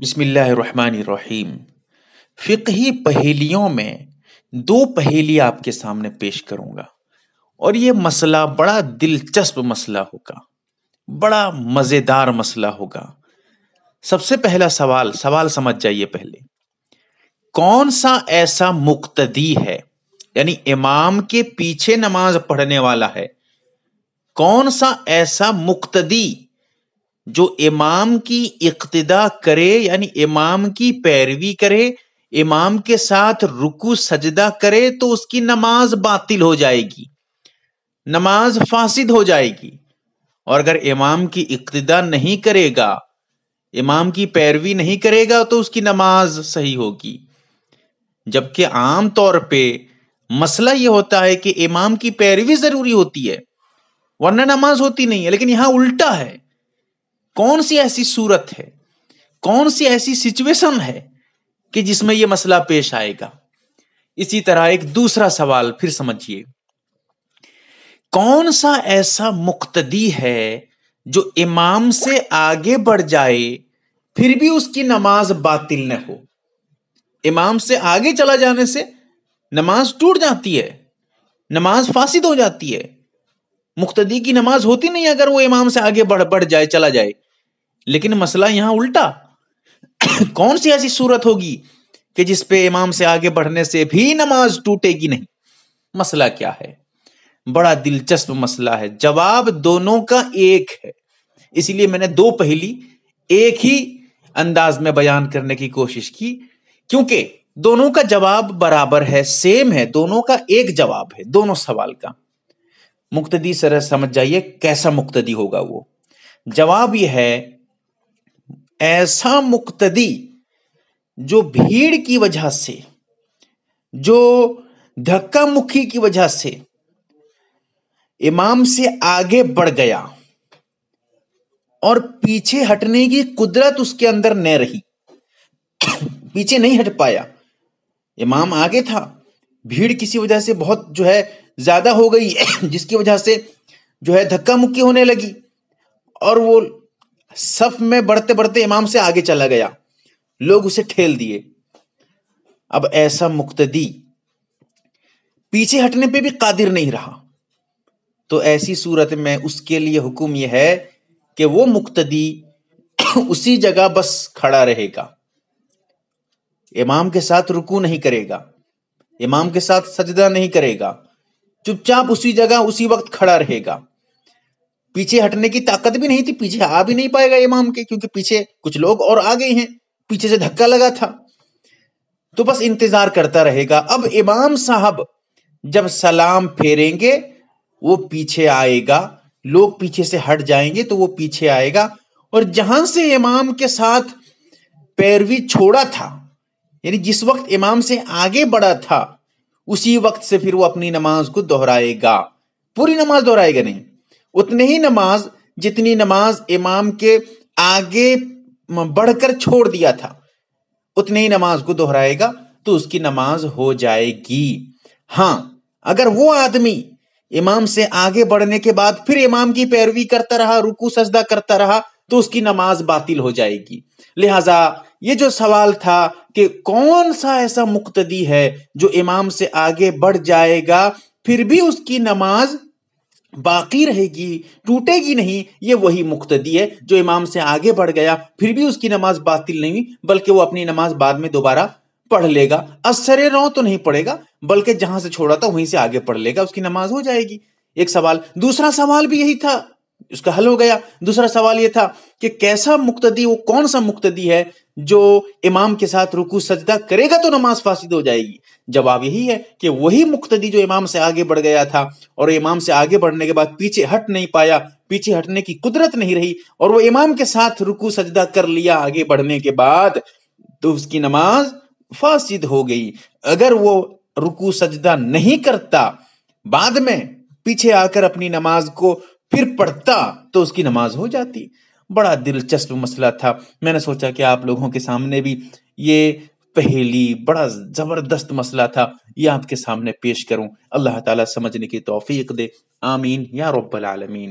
बिस्मिल्लाहिर्रहमानिर्रहीम फ़िकही पहेलियों में दो पहेली आपके सामने पेश करूंगा और ये मसला बड़ा दिलचस्प मसला होगा बड़ा मज़ेदार मसला होगा सबसे पहला सवाल सवाल समझ जाइए पहले कौन सा ऐसा मुक्तदी है यानी इमाम के पीछे नमाज पढ़ने वाला है कौन सा ऐसा मुक्तदी जो इमाम की इक्तदा करे यानी इमाम की पैरवी करे इमाम के साथ रुकू सजदा करे तो उसकी नमाज बातिल हो जाएगी नमाज फासिद हो जाएगी और अगर इमाम की इक्तदा नहीं करेगा इमाम की पैरवी नहीं करेगा तो उसकी नमाज सही होगी जबकि आम तौर पे मसला यह होता है कि इमाम की पैरवी जरूरी होती है वरना नमाज होती नहीं है लेकिन यहां उल्टा है कौन सी ऐसी सूरत है कौन सी ऐसी सिचुएशन है कि जिसमें यह मसला पेश आएगा इसी तरह एक दूसरा सवाल फिर समझिए कौन सा ऐसा मुक्तदी है जो इमाम से आगे बढ़ जाए फिर भी उसकी नमाज बातिल न हो इमाम से आगे चला जाने से नमाज टूट जाती है नमाज फासिद हो जाती है मुख्तदी की नमाज होती नहीं अगर वो इमाम से आगे बढ़ बढ़ जाए चला जाए लेकिन मसला यहां उल्टा कौन सी ऐसी सूरत होगी कि जिसपे इमाम से आगे बढ़ने से भी नमाज टूटेगी नहीं मसला क्या है बड़ा दिलचस्प मसला है जवाब दोनों का एक है इसीलिए मैंने दो पहली एक ही अंदाज में बयान करने की कोशिश की क्योंकि दोनों का जवाब बराबर है सेम है दोनों का एक जवाब है दोनों सवाल का मुक्तदी सर समझ जाइए कैसा मुक्तदी होगा वो जवाब यह है ऐसा मुक्तदी जो भीड़ की वजह से जो धक्का मुक्की की वजह से इमाम से आगे बढ़ गया और पीछे हटने की कुदरत उसके अंदर न रही पीछे नहीं हट पाया इमाम आगे था भीड़ किसी वजह से बहुत जो है ज़्यादा हो गई जिसकी वजह से जो है धक्का मुक्की होने लगी और वो सफ में बढ़ते बढ़ते इमाम से आगे चला गया लोग उसे ठेल दिए अब ऐसा मुक्तदी पीछे हटने पे भी कादिर नहीं रहा तो ऐसी सूरत में उसके लिए हुक्म यह है कि वो मुक्तदी उसी जगह बस खड़ा रहेगा इमाम के साथ रुकू नहीं करेगा इमाम के साथ सजदा नहीं करेगा चुपचाप उसी जगह उसी वक्त खड़ा रहेगा पीछे हटने की ताकत भी नहीं थी पीछे आ भी नहीं पाएगा इमाम के क्योंकि पीछे कुछ लोग और आ गए हैं पीछे से धक्का लगा था तो बस इंतजार करता रहेगा अब इमाम साहब जब सलाम फेरेंगे वो पीछे आएगा लोग पीछे से हट जाएंगे तो वो पीछे आएगा और जहां से इमाम के साथ पैरवी छोड़ा था यानी जिस वक्त इमाम से आगे बढ़ा था उसी वक्त से फिर वो अपनी नमाज को दोहराएगा पूरी नमाज दोहराएगा नहीं उतनी ही नमाज जितनी नमाज इमाम के आगे बढ़कर छोड़ दिया था उतनी ही नमाज को दोहराएगा तो उसकी नमाज हो जाएगी हाँ अगर वो आदमी इमाम से आगे बढ़ने के बाद फिर इमाम की पैरवी करता रहा रुकू सजदा करता रहा तो उसकी नमाज बातिल हो जाएगी लिहाजा ये जो सवाल था कि कौन सा ऐसा मुक्तदी है जो इमाम से आगे बढ़ जाएगा फिर भी उसकी नमाज बाकी रहेगी टूटेगी नहीं ये वही मुक्तदी है जो इमाम से आगे बढ़ गया फिर भी उसकी नमाज बातिल नहीं हुई बल्कि वो अपनी नमाज बाद में दोबारा पढ़ लेगा असरे रहो तो नहीं पढ़ेगा बल्कि जहां से छोड़ा था वहीं से आगे पढ़ लेगा उसकी नमाज हो जाएगी एक सवाल दूसरा सवाल भी यही था उसका हल हो गया दूसरा सवाल यह था कि कैसा मुक्तदी वो कौन सा मुक्तदी है जो इमाम के साथ रुकू सजदा करेगा तो नमाज फासिद हो जाएगी जवाब यही है कि वही मुक्तदी जो इमाम से आगे बढ़ गया था और इमाम से आगे बढ़ने के बाद पीछे हट नहीं पाया पीछे हटने की कुदरत नहीं रही और वो इमाम के साथ रुकू सजदा कर लिया आगे बढ़ने के बाद तो उसकी नमाज फासिद हो गई अगर वो रुकू सजदा नहीं करता बाद में पीछे आकर अपनी नमाज को फिर पढ़ता तो उसकी नमाज हो जाती बड़ा दिलचस्प मसला था मैंने सोचा कि आप लोगों के सामने भी ये पहली बड़ा ज़बरदस्त मसला था ये आपके सामने पेश करूं अल्लाह ताला समझने की तौफीक दे आमीन या रब्बल आलमीन